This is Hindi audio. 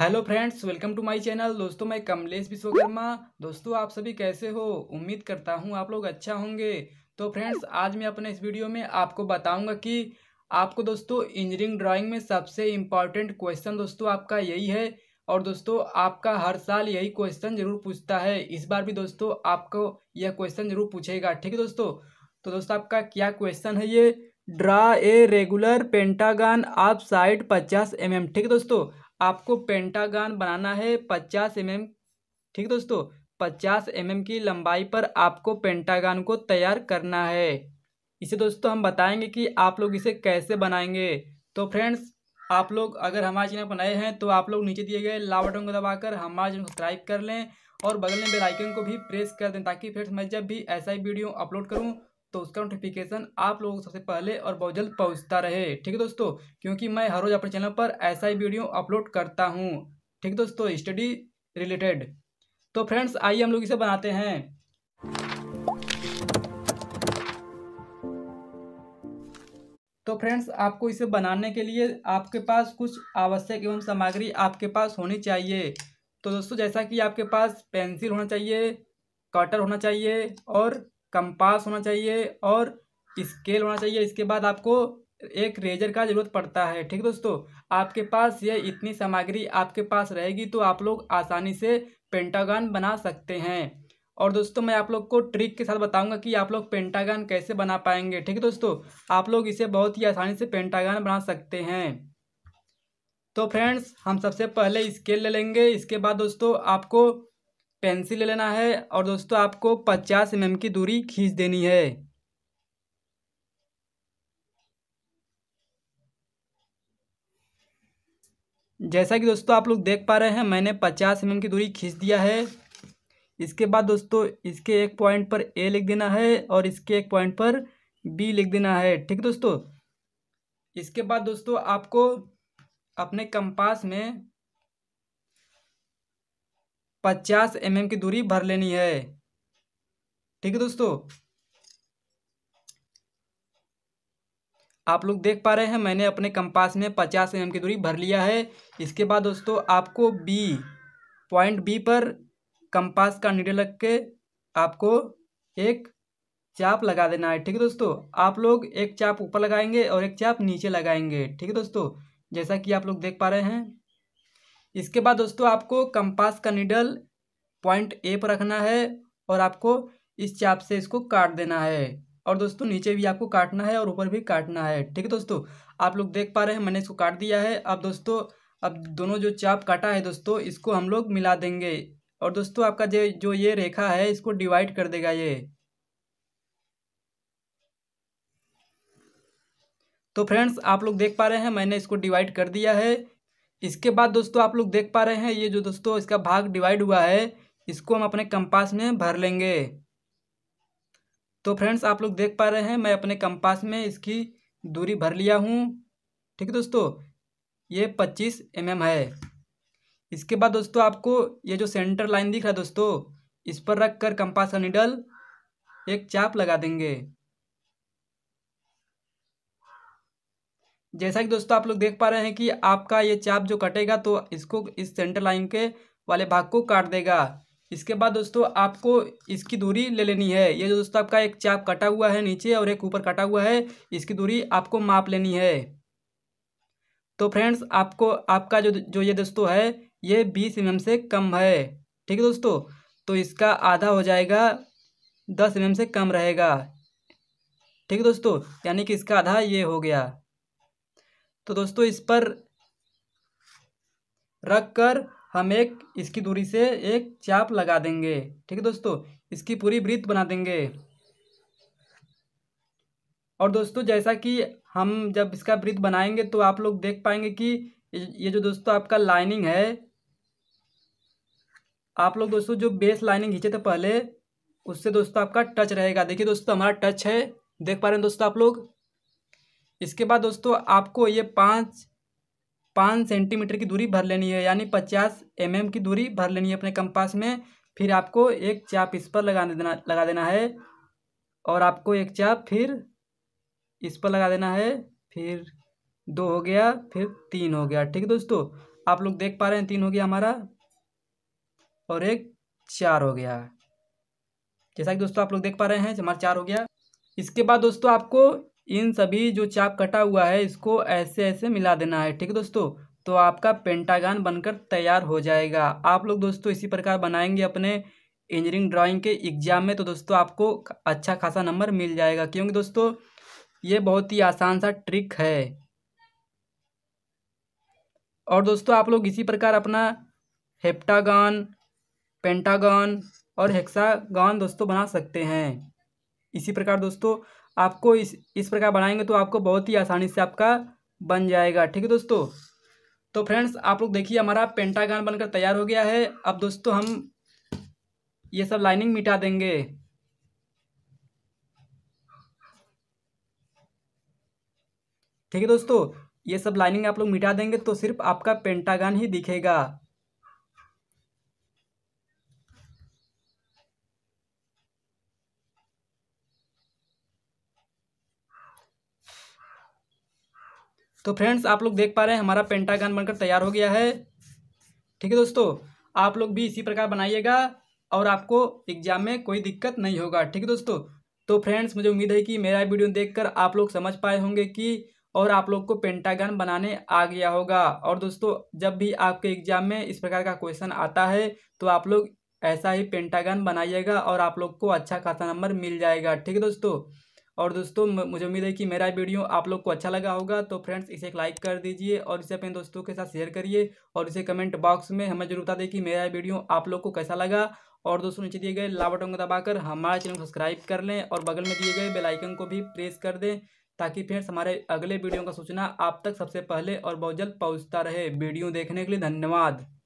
hello friends welcome to my channel दोस्तों मैं कमलेश विश्वकर्मा दोस्तों आप सभी कैसे हो उम्मीद करता हूँ आप लोग अच्छा होंगे तो फ्रेंड्स आज मैं अपने इस वीडियो में आपको बताऊंगा कि आपको दोस्तों इंजीनियरिंग ड्राइंग में सबसे इम्पॉर्टेंट क्वेश्चन दोस्तों आपका यही है और दोस्तों आपका हर साल यही क्वेश्चन जरूर पूछता है इस बार भी दोस्तों आपको यह क्वेश्चन जरूर पूछेगा ठीक है दोस्तों तो दोस्तों आपका क्या क्वेश्चन है ये ड्रा ए रेगुलर पेंटागन आप साइड पचास एम एम ठीक है दोस्तों आपको पेंटागान बनाना है पचास एम mm, एम ठीक दोस्तों पचास एम mm एम की लंबाई पर आपको पेंटागान को तैयार करना है इसे दोस्तों हम बताएंगे कि आप लोग इसे कैसे बनाएंगे तो फ्रेंड्स आप लोग अगर हमारे चैनल पर नए हैं तो आप लोग नीचे दिए गए लाल बटन को दबाकर हमारे चैनल सब्सक्राइब कर लें और बगल में बेल आइकन को भी प्रेस कर दें ताकि फ्रेंड्स मैं जब भी ऐसा ही वीडियो अपलोड करूं तो उसका नोटिफिकेशन आप लोगों को सबसे पहले और बहुत जल्द पहुँचता रहे ठीक है दोस्तों क्योंकि मैं हर रोज़ अपने चैनल पर ऐसा ही वीडियो अपलोड करता हूँ ठीक है दोस्तों स्टडी रिलेटेड तो फ्रेंड्स आइए हम लोग इसे बनाते हैं तो फ्रेंड्स आपको इसे बनाने के लिए आपके पास कुछ आवश्यक एवं सामग्री आपके पास होनी चाहिए तो दोस्तों जैसा कि आपके पास पेंसिल होना चाहिए कटर होना चाहिए और कंपास होना चाहिए और स्केल होना चाहिए इसके बाद आपको एक रेजर का ज़रूरत पड़ता है ठीक दोस्तों आपके पास ये इतनी सामग्री आपके पास रहेगी तो आप लोग आसानी से पेंटागन बना सकते हैं और दोस्तों मैं आप लोग को ट्रिक के साथ बताऊंगा कि आप लोग पेंटागन कैसे बना पाएंगे ठीक है दोस्तों आप लोग इसे बहुत ही आसानी से पेंटागन बना सकते हैं तो फ्रेंड्स हम सबसे पहले स्केल ले लेंगे इसके बाद दोस्तों आपको पेंसिल ले लेना है और दोस्तों आपको पचास एम की दूरी खींच देनी है जैसा कि दोस्तों आप लोग देख पा रहे हैं मैंने पचास एम की दूरी खींच दिया है इसके बाद दोस्तों इसके एक पॉइंट पर ए लिख देना है और इसके एक पॉइंट पर बी लिख देना है ठीक दोस्तों इसके बाद दोस्तों आपको अपने कंपास में पचास एम mm की दूरी भर लेनी है ठीक है दोस्तों आप लोग देख पा रहे हैं मैंने अपने कंपास में पचास एम mm की दूरी भर लिया है इसके बाद दोस्तों आपको बी पॉइंट बी पर कंपास का नीडल रख के आपको एक चाप लगा देना है ठीक है दोस्तों आप लोग एक चाप ऊपर लगाएंगे और एक चाप नीचे लगाएंगे ठीक है दोस्तों जैसा कि आप लोग देख पा रहे हैं इसके बाद दोस्तों आपको कंपास का निडल पॉइंट ए पर रखना है और आपको इस चाप से इसको काट देना है और दोस्तों नीचे भी आपको काटना है और ऊपर भी काटना है ठीक है दोस्तों आप लोग देख पा रहे हैं मैंने इसको काट दिया है अब दोस्तों अब दोनों जो चाप काटा है दोस्तों इसको हम लोग मिला देंगे और दोस्तों आपका जो जो ये रेखा है इसको डिवाइड कर देगा ये तो फ्रेंड्स आप लोग देख पा रहे हैं मैंने इसको डिवाइड कर दिया है इसके बाद दोस्तों आप लोग देख पा रहे हैं ये जो दोस्तों इसका भाग डिवाइड हुआ है इसको हम अपने कंपास में भर लेंगे तो फ्रेंड्स आप लोग देख पा रहे हैं मैं अपने कंपास में इसकी दूरी भर लिया हूँ ठीक है दोस्तों ये पच्चीस एम mm है इसके बाद दोस्तों आपको ये जो सेंटर लाइन दिख रहा है दोस्तों इस पर रख कर कंपास का निडल एक चाप लगा देंगे जैसा कि दोस्तों आप लोग देख पा रहे हैं कि आपका ये चाप जो कटेगा तो इसको इस सेंटर लाइन के वाले भाग को काट देगा इसके बाद दोस्तों आपको इसकी दूरी ले लेनी है ये जो दोस्तों आपका एक चाप कटा हुआ है नीचे और एक ऊपर कटा हुआ है इसकी दूरी आपको माप लेनी है तो फ्रेंड्स आपको आपका जो जो ये दोस्तों है ये बीस एम mm से कम है ठीक है दोस्तों तो इसका आधा हो जाएगा दस एम mm से कम रहेगा ठीक है दोस्तों यानी कि इसका आधा ये हो गया तो दोस्तों इस पर रख कर हम एक इसकी दूरी से एक चाप लगा देंगे ठीक है दोस्तों इसकी पूरी वृत्त बना देंगे और दोस्तों जैसा कि हम जब इसका वृत्त बनाएंगे तो आप लोग देख पाएंगे कि ये जो दोस्तों आपका लाइनिंग है आप लोग दोस्तों जो बेस लाइनिंग खींचे थे पहले उससे दोस्तों आपका टच रहेगा देखिए दोस्तों हमारा टच है देख पा रहे हैं दोस्तों आप लोग इसके बाद दोस्तों आपको ये पाँच पाँच सेंटीमीटर की दूरी भर लेनी है यानी पचास एम mm की दूरी भर लेनी है अपने कंपास में फिर आपको एक चाप इस पर लगा देना लगा देना है और आपको एक चाप फिर इस पर लगा देना है फिर दो हो गया फिर तीन हो गया ठीक है दोस्तों आप लोग देख पा रहे हैं तीन हो गया हमारा और एक चार हो गया जैसा कि दोस्तों आप लोग देख पा रहे हैं हमारा चार हो गया इसके बाद दोस्तों आपको इन सभी जो चाप कटा हुआ है इसको ऐसे ऐसे मिला देना है ठीक है दोस्तों तो आपका पेंटागन बनकर तैयार हो जाएगा आप लोग दोस्तों इसी प्रकार बनाएंगे अपने इंजीनियरिंग ड्राइंग के एग्ज़ाम में तो दोस्तों आपको अच्छा खासा नंबर मिल जाएगा क्योंकि दोस्तों ये बहुत ही आसान सा ट्रिक है और दोस्तों आप लोग इसी प्रकार अपना हेप्टागन पेंटागन और हेक्सागन दोस्तों बना सकते हैं इसी प्रकार दोस्तों आपको इस इस प्रकार बनाएंगे तो आपको बहुत ही आसानी से आपका बन जाएगा ठीक है दोस्तों तो फ्रेंड्स आप लोग देखिए हमारा पेंटागान बनकर तैयार हो गया है अब दोस्तों हम ये सब लाइनिंग मिटा देंगे ठीक है दोस्तों ये सब लाइनिंग आप लोग मिटा देंगे तो सिर्फ आपका पेंटागान ही दिखेगा तो फ्रेंड्स आप लोग देख पा रहे हैं हमारा पेंटागन बनकर तैयार हो गया है ठीक है दोस्तों आप लोग भी इसी प्रकार बनाइएगा और आपको एग्जाम में कोई दिक्कत नहीं होगा ठीक है दोस्तों तो फ्रेंड्स मुझे उम्मीद है कि मेरा वीडियो देखकर आप लोग समझ पाए होंगे कि और आप लोग को पेंटागन बनाने आ गया होगा और दोस्तों जब भी आपके एग्जाम में इस प्रकार का क्वेश्चन आता है तो आप लोग ऐसा ही पेंटागन बनाइएगा और आप लोग को अच्छा खासा नंबर मिल जाएगा ठीक है दोस्तों और दोस्तों मुझे उम्मीद है कि मेरा वीडियो आप लोग को अच्छा लगा होगा तो फ्रेंड्स इसे एक लाइक कर दीजिए और इसे अपने दोस्तों के साथ शेयर करिए और इसे कमेंट बॉक्स में हमें जरूर बता दें कि मेरा वीडियो आप लोग को कैसा लगा और दोस्तों नीचे दिए गए लावटों को दबाकर हमारा चैनल सब्सक्राइब कर लें और बगल में दिए गए बेलाइकन को भी प्रेस कर दें ताकि फ्रेंड्स हमारे अगले वीडियो का सूचना आप तक सबसे पहले और बहुत जल्द पहुँचता रहे वीडियो देखने के लिए धन्यवाद